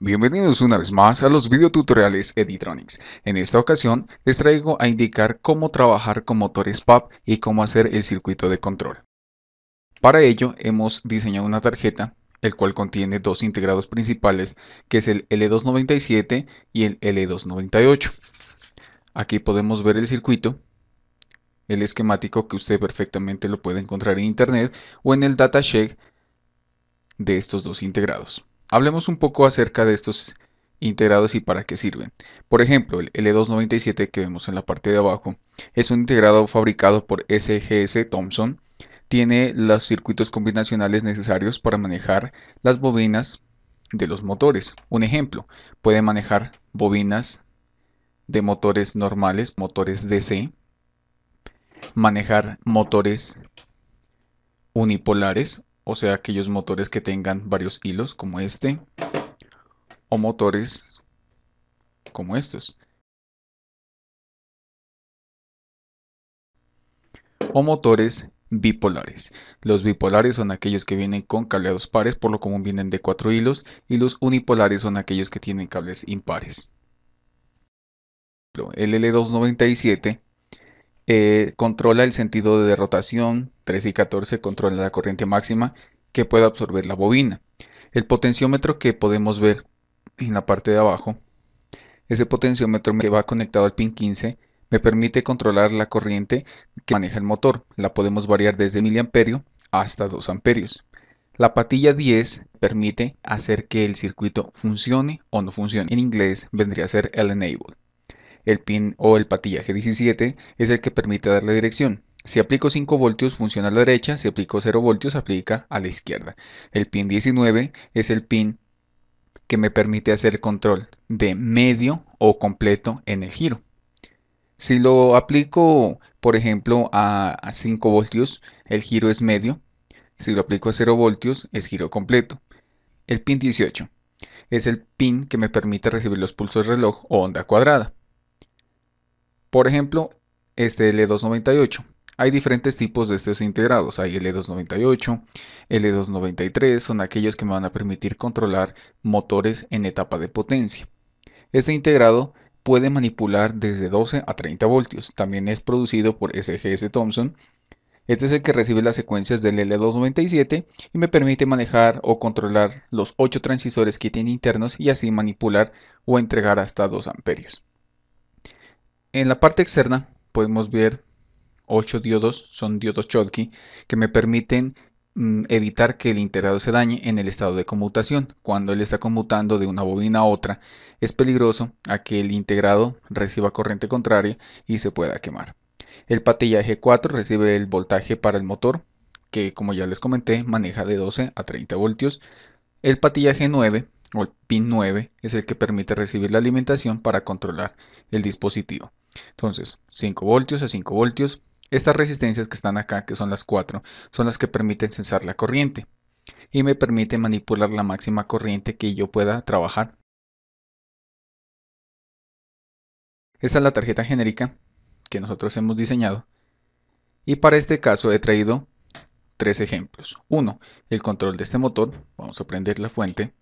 Bienvenidos una vez más a los videotutoriales Editronics. En esta ocasión les traigo a indicar cómo trabajar con motores PAP y cómo hacer el circuito de control. Para ello hemos diseñado una tarjeta, el cual contiene dos integrados principales, que es el L297 y el L298. Aquí podemos ver el circuito, el esquemático que usted perfectamente lo puede encontrar en internet o en el datasheet de estos dos integrados. Hablemos un poco acerca de estos integrados y para qué sirven. Por ejemplo, el L297 que vemos en la parte de abajo es un integrado fabricado por SGS Thompson. Tiene los circuitos combinacionales necesarios para manejar las bobinas de los motores. Un ejemplo, puede manejar bobinas de motores normales, motores DC, manejar motores unipolares o sea aquellos motores que tengan varios hilos como este o motores como estos o motores bipolares. Los bipolares son aquellos que vienen con cableados pares, por lo común vienen de cuatro hilos, y los unipolares son aquellos que tienen cables impares. El L297 eh, controla el sentido de rotación, 13 y 14 controla la corriente máxima que pueda absorber la bobina. El potenciómetro que podemos ver en la parte de abajo, ese potenciómetro que va conectado al pin 15, me permite controlar la corriente que maneja el motor. La podemos variar desde miliamperio hasta 2 amperios. La patilla 10 permite hacer que el circuito funcione o no funcione. En inglés vendría a ser el enable. El pin o el patillaje 17 es el que permite dar la dirección. Si aplico 5 voltios funciona a la derecha, si aplico 0 voltios aplica a la izquierda. El pin 19 es el pin que me permite hacer control de medio o completo en el giro. Si lo aplico, por ejemplo, a 5 voltios, el giro es medio. Si lo aplico a 0 voltios, es giro completo. El pin 18 es el pin que me permite recibir los pulsos de reloj o onda cuadrada. Por ejemplo, este L298. E Hay diferentes tipos de estos integrados. Hay L298, e L293, e son aquellos que me van a permitir controlar motores en etapa de potencia. Este integrado puede manipular desde 12 a 30 voltios. También es producido por SGS Thomson. Este es el que recibe las secuencias del L297 y me permite manejar o controlar los 8 transistores que tiene internos y así manipular o entregar hasta 2 amperios. En la parte externa podemos ver 8 diodos, son diodos Schottky, que me permiten mm, evitar que el integrado se dañe en el estado de conmutación. Cuando él está conmutando de una bobina a otra, es peligroso a que el integrado reciba corriente contraria y se pueda quemar. El patillaje 4 recibe el voltaje para el motor, que como ya les comenté maneja de 12 a 30 voltios. El patillaje 9 o el pin 9 es el que permite recibir la alimentación para controlar el dispositivo. Entonces, 5 voltios a 5 voltios. Estas resistencias que están acá, que son las 4, son las que permiten censar la corriente y me permite manipular la máxima corriente que yo pueda trabajar. Esta es la tarjeta genérica que nosotros hemos diseñado y para este caso he traído tres ejemplos. Uno, el control de este motor. Vamos a prender la fuente.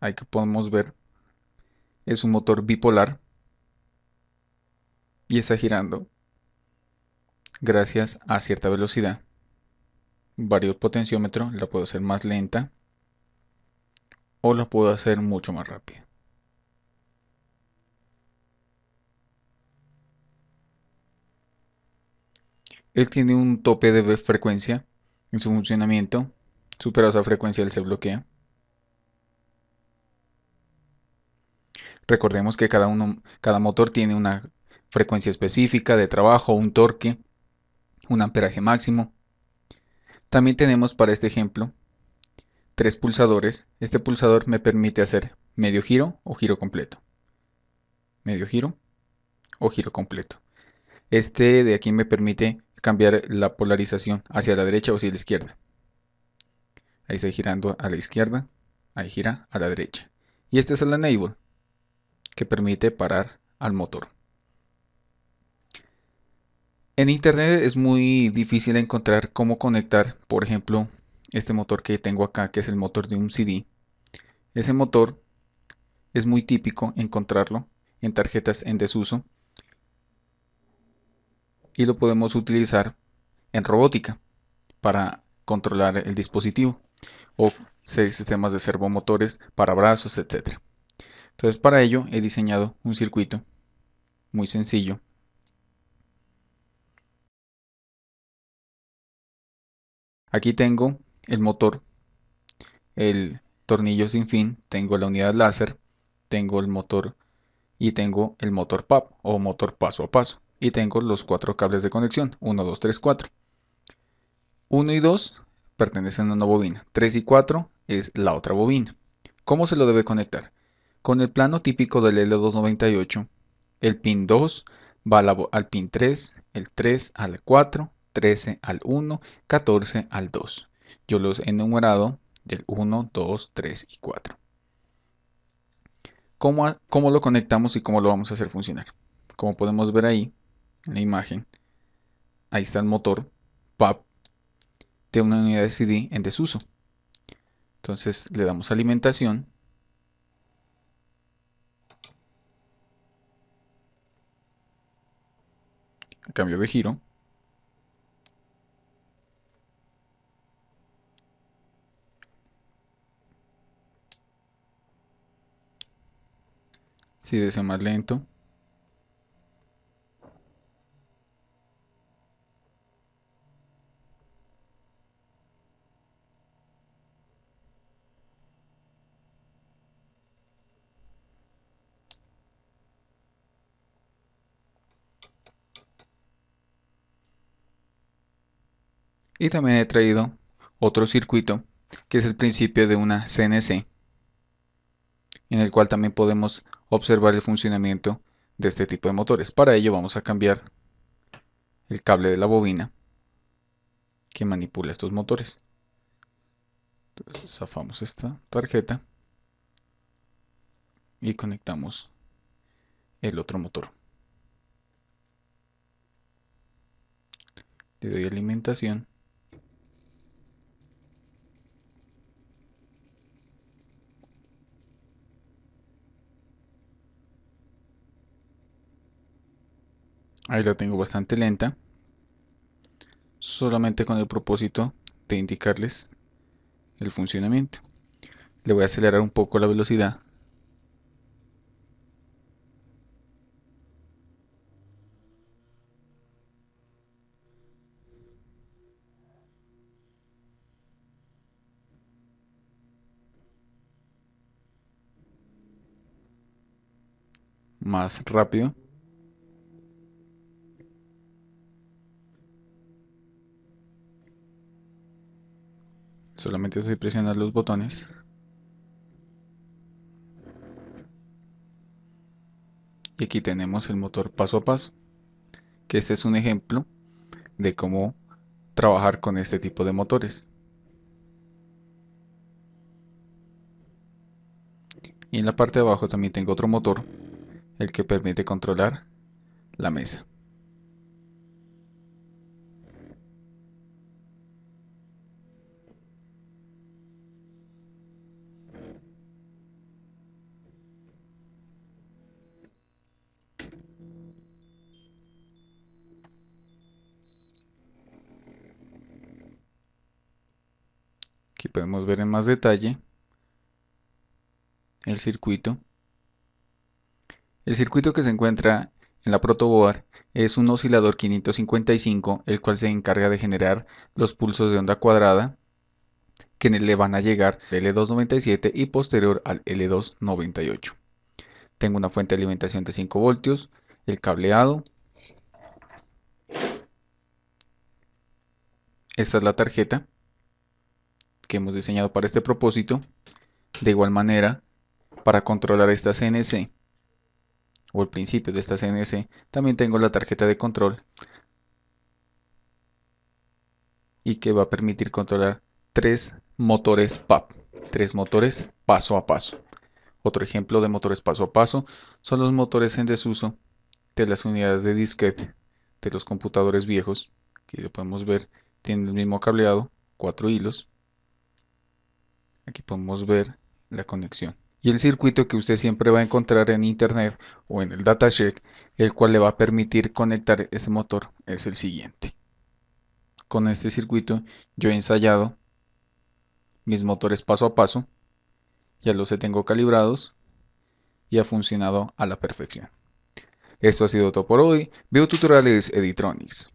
Ahí que podemos ver es un motor bipolar y está girando gracias a cierta velocidad. Varios el potenciómetro, la puedo hacer más lenta o la puedo hacer mucho más rápida. Él tiene un tope de frecuencia en su funcionamiento, supera esa frecuencia él se bloquea. Recordemos que cada, uno, cada motor tiene una frecuencia específica de trabajo, un torque, un amperaje máximo. También tenemos para este ejemplo tres pulsadores. Este pulsador me permite hacer medio giro o giro completo. Medio giro o giro completo. Este de aquí me permite cambiar la polarización hacia la derecha o hacia la izquierda. Ahí está girando a la izquierda, ahí gira a la derecha. Y este es el enable que permite parar al motor. En internet es muy difícil encontrar cómo conectar, por ejemplo, este motor que tengo acá, que es el motor de un CD. Ese motor es muy típico encontrarlo en tarjetas en desuso y lo podemos utilizar en robótica para controlar el dispositivo o sistemas de servomotores para brazos, etcétera. Entonces para ello he diseñado un circuito muy sencillo. Aquí tengo el motor, el tornillo sin fin, tengo la unidad láser, tengo el motor y tengo el motor PAP o motor paso a paso. Y tengo los cuatro cables de conexión, 1, 2, 3, 4. 1 y 2 pertenecen a una bobina, 3 y 4 es la otra bobina. ¿Cómo se lo debe conectar? Con el plano típico del L298, el pin 2 va al pin 3, el 3 al 4, 13 al 1, 14 al 2. Yo los he enumerado del 1, 2, 3 y 4. ¿Cómo, lo conectamos y cómo lo vamos a hacer funcionar? Como podemos ver ahí, en la imagen, ahí está el motor PAP de una unidad de CD en desuso. Entonces le damos alimentación Cambio de giro. Si desea más lento, y también he traído otro circuito que es el principio de una CNC en el cual también podemos observar el funcionamiento de este tipo de motores. Para ello vamos a cambiar el cable de la bobina que manipula estos motores. Entonces zafamos esta tarjeta y conectamos el otro motor. Le doy alimentación Ahí la tengo bastante lenta. Solamente con el propósito de indicarles el funcionamiento. Le voy a acelerar un poco la velocidad. más rápido Solamente soy presionar los botones. Y aquí tenemos el motor paso a paso. Que este es un ejemplo de cómo trabajar con este tipo de motores. Y en la parte de abajo también tengo otro motor, el que permite controlar la mesa. Aquí podemos ver en más detalle el circuito. El circuito que se encuentra en la protoboard es un oscilador 555, el cual se encarga de generar los pulsos de onda cuadrada que le van a llegar al L297 e y posterior al L298. Tengo una fuente de alimentación de 5 voltios, el cableado. Esta es la tarjeta que hemos diseñado para este propósito, de igual manera, para controlar esta CNC, o el principio de esta CNC, también tengo la tarjeta de control, y que va a permitir controlar tres motores PAP, tres motores paso a paso. Otro ejemplo de motores paso a paso son los motores en desuso de las unidades de disquete de los computadores viejos, que podemos ver, tienen el mismo cableado, cuatro hilos, Aquí podemos ver la conexión. Y el circuito que usted siempre va a encontrar en internet o en el datasheet, el cual le va a permitir conectar este motor, es el siguiente. Con este circuito yo he ensayado mis motores paso a paso, ya los tengo calibrados y ha funcionado a la perfección. Esto ha sido todo por hoy. Veo tutoriales Editronics.